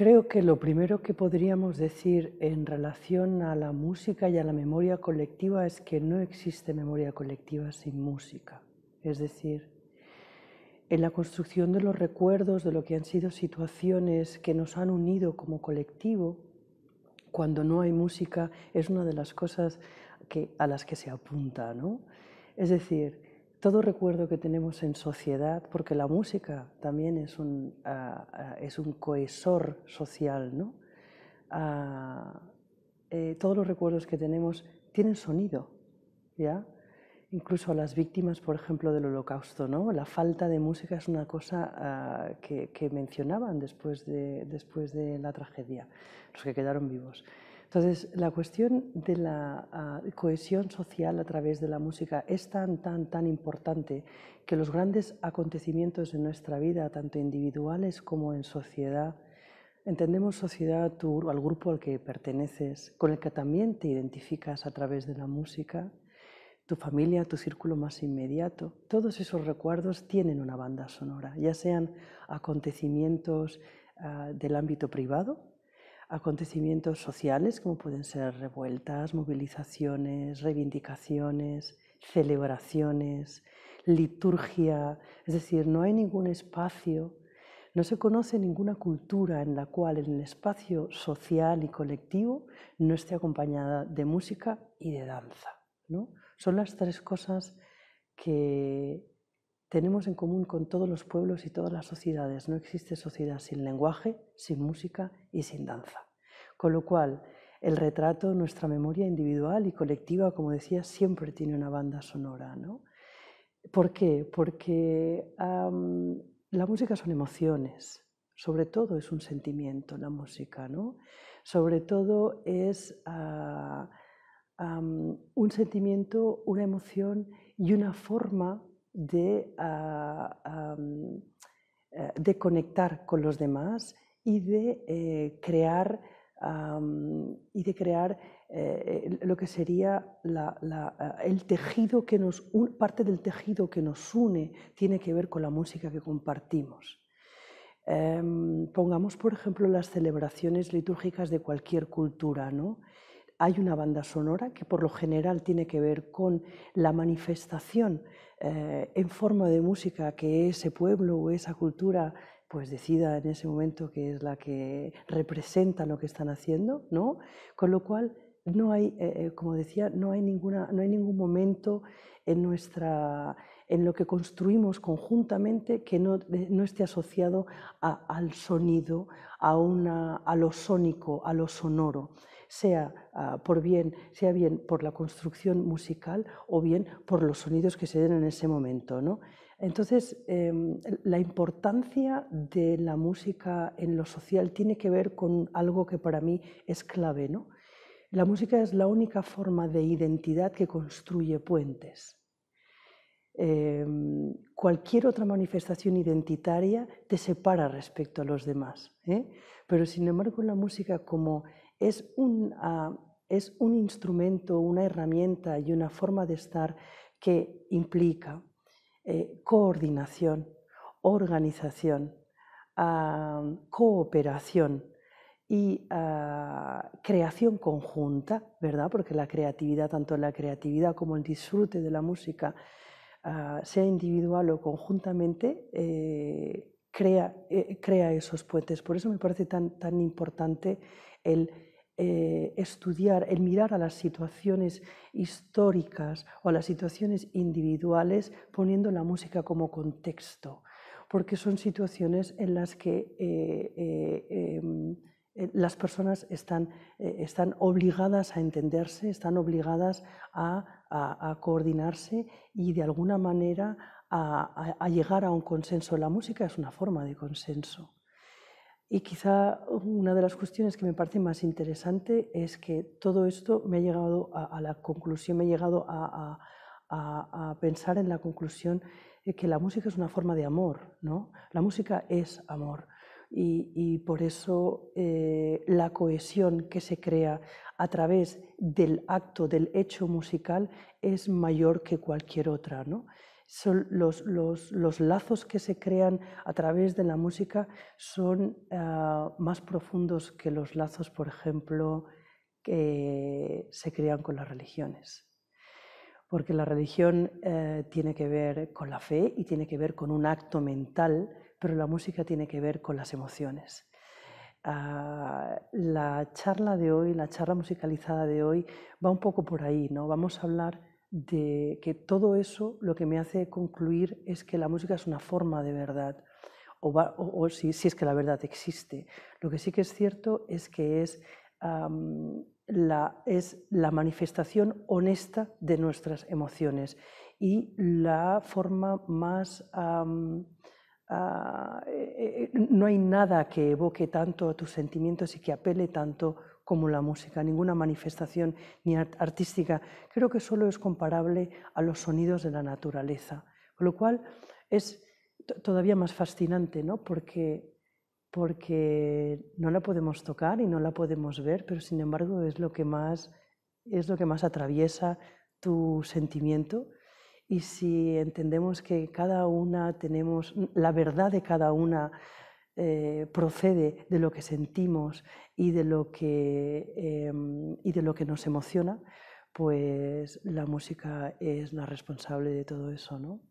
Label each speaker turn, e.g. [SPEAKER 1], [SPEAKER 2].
[SPEAKER 1] Creo que lo primero que podríamos decir en relación a la música y a la memoria colectiva es que no existe memoria colectiva sin música. Es decir, en la construcción de los recuerdos, de lo que han sido situaciones que nos han unido como colectivo, cuando no hay música es una de las cosas a las que se apunta. ¿no? Es decir, todo recuerdo que tenemos en sociedad, porque la música también es un, ah, ah, es un cohesor social, ¿no? Ah, eh, todos los recuerdos que tenemos tienen sonido, ¿ya? Incluso a las víctimas, por ejemplo, del holocausto, ¿no? La falta de música es una cosa que, mencionaban después de, después de la tragedia, los que quedaron vivos. Entonces, la cuestión de la ah, cohesión social a través de la música es tan, tan, tan importante que los grandes acontecimientos de nuestra vida, tanto individuales como en sociedad, entendemos sociedad tú, al grupo al que perteneces, con el que también te identificas a través de la música, tu familia, tu círculo más inmediato, todos esos recuerdos tienen una banda sonora, ya sean acontecimientos ah, del ámbito privado, acontecimientos sociales, como pueden ser revueltas, movilizaciones, reivindicaciones, celebraciones, liturgia, es decir, no hay ningún espacio, no se conoce ninguna cultura en la cual el espacio social y colectivo no esté acompañada de música y de danza. ¿no? Son las tres cosas que tenemos en común con todos los pueblos y todas las sociedades. No existe sociedad sin lenguaje, sin música y sin danza. Con lo cual, el retrato, nuestra memoria individual y colectiva, como decía, siempre tiene una banda sonora. ¿no? ¿Por qué? Porque la música son emociones, sobre todo es un sentimiento la música, ¿no? sobre todo es ah, un sentimiento, una emoción y una forma Ah, ah, mm, eh, de, conectar con los demás y de eh, crear, ah, mm, y de crear eh, lo que sería el tejido que nos parte del tejido que nos une tiene que ver con la música que compartimos. Em, pongamos, por ejemplo, las celebraciones litúrgicas de cualquier cultura, ¿no? hay una banda sonora que por lo general tiene que ver con la manifestación eh, en forma de música que ese pueblo o esa cultura pues decida en ese momento que es la que representa lo que están haciendo, ¿no? Con lo cual no hay, eh, eh, como decía, no hay, ninguna, no hay ningún momento en nuestra en lo que construimos conjuntamente que no, no esté asociado al sonido, a, a, lo sónico, a lo sonoro, sea, ah, por bien, sea bien por la construcción musical o bien por los sonidos que se den en ese momento. ¿no? Entonces, em, la importancia de la música en lo social tiene que ver con algo que para mí es clave. ¿no? La música es la única forma de identidad que construye puentes. Em, cualquier otra manifestación identitaria te separa respecto a los demás. ¿eh? Pero sin embargo la música como ah, es un, instrumento, una herramienta y una forma de estar que implica eh, coordinación, organización, cooperación y ah, creación conjunta, Porque la creatividad, tanto la creatividad como el disfrute de la música, Ah, sea individual o conjuntamente, eh, crea, eh, crea, esos puentes. Por eso me parece tan, tan importante el eh, estudiar, el mirar a las situaciones históricas o a las situaciones individuales poniendo la música como contexto, porque son situaciones en las que em, eh, las personas eh, están, obligadas a entenderse, están obligadas a, coordinarse y de alguna manera a, llegar a un consenso. La música es una forma de consenso. Y quizá una de las cuestiones que me parece más interesante es que todo esto me ha llegado a, la conclusión, me ha llegado a pensar en la conclusión eh, que la música es una forma de amor, ¿no? La música es amor y, por eso eh, la cohesión que se crea a través del acto, del hecho musical, es mayor que cualquier otra. ¿no? Son los, los, los, lazos que se crean a través de la música son ah, más profundos que los lazos, por ejemplo, que se crean con las religiones porque la religión eh, tiene que ver con la fe y tiene que ver con un acto mental pero la música tiene que ver con las emociones. Ah, la charla de hoy, la charla musicalizada de hoy, va un poco por ahí, ¿no? Vamos a hablar de que todo eso lo que me hace concluir es que la música es una forma de verdad, o, si, si, es que la verdad existe. Lo que sí que es cierto es que es, la, es la manifestación honesta de nuestras emociones y la forma más... Ah, eh, eh, no hay nada que evoque tanto a tus sentimientos y que apele tanto como la música, ninguna manifestación ni artística. Creo que solo es comparable a los sonidos de la naturaleza, con lo cual es todavía más fascinante, ¿no? Porque, no la podemos tocar y no la podemos ver, pero sin embargo es lo es lo que más atraviesa tu sentimiento y si entendemos que cada una tenemos, la verdad de cada una eh, procede de lo que sentimos y de lo que, em, y de lo que nos emociona, pues la música es la responsable de todo eso, ¿no?